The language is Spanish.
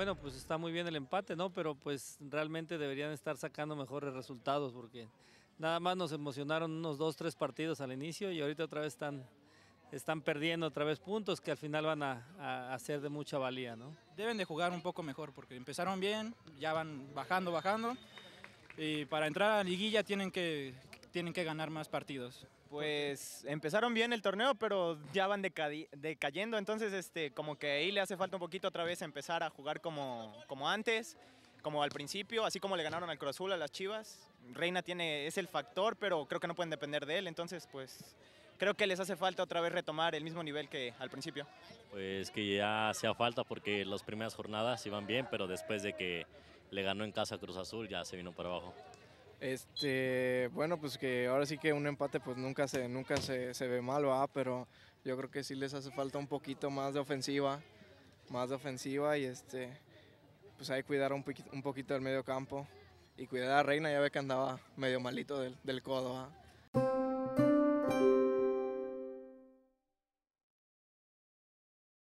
bueno, pues está muy bien el empate, ¿no? Pero pues realmente deberían estar sacando mejores resultados porque nada más nos emocionaron unos dos, tres partidos al inicio y ahorita otra vez están, están perdiendo otra vez puntos que al final van a, a, ser de mucha valía, ¿no? Deben de jugar un poco mejor porque empezaron bien, ya van bajando, bajando. Y para entrar a la liguilla tienen que, tienen que ganar más partidos. Pues empezaron bien el torneo, pero ya van decayendo, entonces este, como que ahí le hace falta un poquito otra vez empezar a jugar como, como antes, como al principio, así como le ganaron al Cruz Azul, a las Chivas. Reina tiene, es el factor, pero creo que no pueden depender de él, entonces pues creo que les hace falta otra vez retomar el mismo nivel que al principio. Pues que ya hacía falta porque las primeras jornadas iban bien, pero después de que le ganó en casa Cruz Azul ya se vino para abajo. Este, bueno, pues que ahora sí que un empate pues nunca se, nunca se, ve mal, va, pero yo creo que sí les hace falta un poquito más de ofensiva, más de ofensiva y este, pues hay que cuidar un, poquito, un del medio campo y cuidar a Reina, ya ve que andaba medio malito del, del codo,